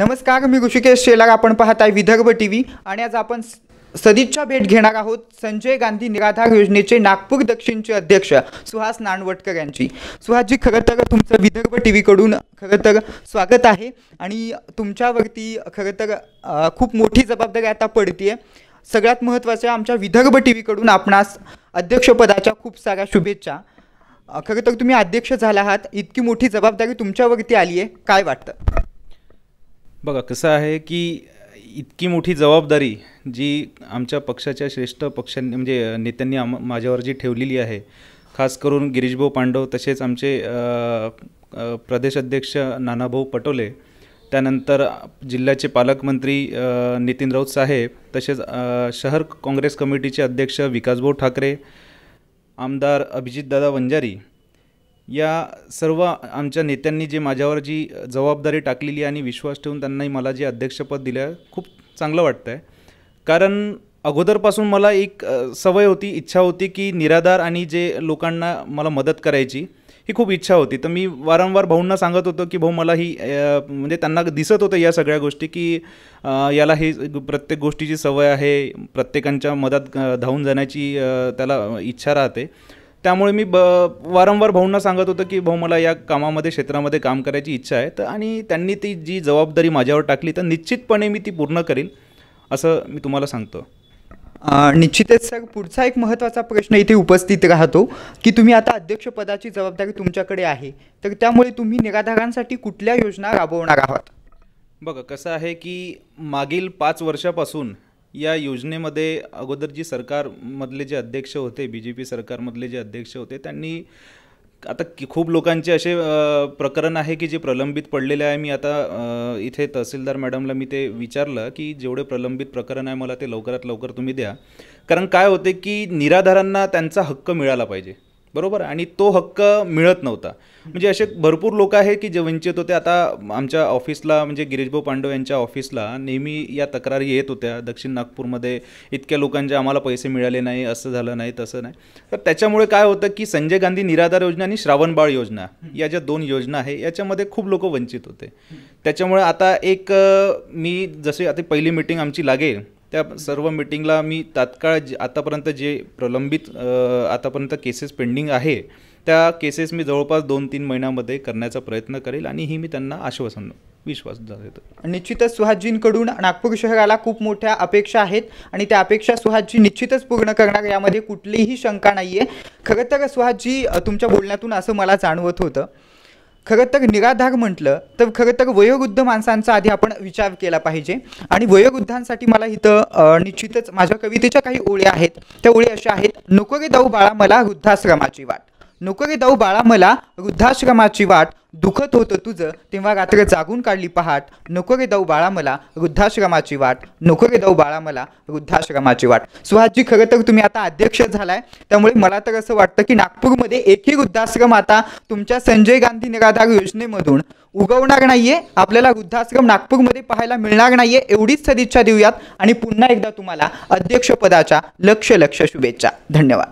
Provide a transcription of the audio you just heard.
नमस्कार मी ऋषिकेश शेलार आपण पाहत आहे विदर्भ टी व्ही आणि आज आपण सदिच्छा भेट घेणार आहोत संजय गांधी निराधार योजनेचे नागपूर दक्षिणचे अध्यक्ष सुहास नानवटकर यांची सुहासजी खरं तर तुमचं विदर्भ टी व्हीकडून खरं तर स्वागत आहे आणि तुमच्यावरती खरं तर खूप मोठी जबाबदारी आता पडते आहे सगळ्यात महत्त्वाचं आमच्या विदर्भ टी व्हीकडून आपणास अध्यक्षपदाच्या खूप साऱ्या शुभेच्छा खरं तर तुम्ही अध्यक्ष झाला आहात इतकी मोठी जबाबदारी तुमच्यावरती आली आहे काय वाटतं बघा कसं आहे की इतकी मोठी जबाबदारी जी आमच्या पक्षाच्या श्रेष्ठ पक्षांनी म्हणजे नेत्यांनी आम माझ्यावर जी ठेवलेली आहे खास करून गिरीशभाऊ पांडव तसेच आमचे प्रदेश अध्यक्ष नानाभाऊ पटोले त्यानंतर जिल्ह्याचे पालकमंत्री नितीन राऊत साहेब तसेच शहर काँग्रेस कमिटीचे अध्यक्ष विकासभाऊ ठाकरे आमदार अभिजितदादा वंजारी या सर्व आमच्या नेत्यांनी जे माझ्यावर जी जबाबदारी टाकलेली आणि विश्वास ठेवून त्यांनाही मला जे अध्यक्षपद दिलं खूप चांगलं वाटतं आहे कारण अगोदरपासून मला एक सवय होती इच्छा होती की निराधार आणि जे लोकांना मला मदत करायची ही खूप इच्छा होती तर मी वारंवार भाऊंना सांगत होतो की भाऊ मला ही म्हणजे त्यांना दिसत होतं या सगळ्या गोष्टी की याला हे प्रत्येक गोष्टीची सवय आहे प्रत्येकांच्या मदत धावून जाण्याची त्याला इच्छा राहते त्यामुळे मी ब वारंवार भाऊंना सांगत होतो की भाऊ मला या कामामध्ये क्षेत्रामध्ये काम करायची इच्छा आहे तर आणि त्यांनी ती जी जबाबदारी माझ्यावर टाकली तर निश्चितपणे मी ती पूर्ण करेल असं मी तुम्हाला सांगतो निश्चितच सर पुढचा एक महत्त्वाचा प्रश्न इथे उपस्थित राहतो की तुम्ही आता अध्यक्षपदाची जबाबदारी तुमच्याकडे आहे तर त्यामुळे तुम्ही निराधारांसाठी कुठल्या योजना राबवणार आहात बघा कसं आहे की मागील पाच वर्षापासून या योजनेमध्ये अगोदर जी सरकारमधले जे अध्यक्ष होते बी जे पी सरकारमधले जे अध्यक्ष होते त्यांनी आता खूप लोकांचे असे प्रकरण आहे की जे प्रलंबित पडलेले आहे मी आता इथे तहसीलदार मॅडमला मी ते विचारलं की जेवढे प्रलंबित प्रकरण आहे मला ते लवकरात लवकर तुम्ही द्या कारण काय होते की निराधारांना त्यांचा हक्क मिळाला पाहिजे बरोबर आणि तो हक्क मिळत नव्हता म्हणजे असे भरपूर लोक आहे की जे वंचित होते आता आमच्या ऑफिसला म्हणजे गिरीशभाऊ पांडव यांच्या ऑफिसला नेहमी या तक्रारी येत होत्या दक्षिण नागपूरमध्ये इतक्या लोकांचे आम्हाला पैसे मिळाले नाही असं झालं नाही तसं नाही तर त्याच्यामुळे काय होतं की संजय गांधी निराधार योजना आणि श्रावणबाळ योजना या ज्या दोन योजना आहे याच्यामध्ये खूप लोक वंचित होते त्याच्यामुळे आता एक मी जसे आता पहिली मिटिंग आमची लागेल त्या सर्व मिटिंगला मी तात्काळ आतापर्यंत जे प्रलंबित आतापर्यंत केसेस पेंडिंग आहे त्या केसेस मी जवळपास दोन तीन महिन्यामध्ये करण्याचा प्रयत्न करेल आणि ही मी त्यांना आश्वासन विश्वास देतो निश्चितच सुहाजींकडून नागपूर शहराला खूप मोठ्या अपेक्षा आहेत आणि त्या अपेक्षा सुहाजी निश्चितच पूर्ण करणार यामध्ये कुठलीही शंका नाही आहे खरं तर सुहासजी तुमच्या बोलण्यातून असं मला जाणवत होतं खरं तर निराधार म्हटलं तर खरं तर वयोवृद्ध माणसांचा आधी आपण विचार केला पाहिजे आणि वयोवृद्धांसाठी मला इथं निश्चितच माझ्या कवितेच्या काही ओळ्या आहेत त्या ओळी अशा आहेत नको रे दाऊ बाळा मला वृद्धाश्रमाची वाट नको रे दाऊ बाळा मला वृद्धाश्रमाची वाट दुखत होतं तुझं तेव्हा रात्र जागून काढली पहाट नको रे दाऊ बाळा मला वृद्धाश्रमाची वाट नको रे दाऊ बाळा मला वृद्धाश्रमाची वाट सुहासजी खरं तर तुम्ही आता अध्यक्ष झालाय त्यामुळे मला तर असं वाटतं की नागपूरमध्ये एकही वृद्धाश्रम आता तुमच्या संजय गांधी निराधार योजनेमधून उगवणार नाहीये आपल्याला वृद्धाश्रम नागपूरमध्ये पाहायला मिळणार नाहीये एवढीच सदिच्छा देऊयात आणि पुन्हा एकदा तुम्हाला अध्यक्षपदाच्या लक्ष लक्ष शुभेच्छा धन्यवाद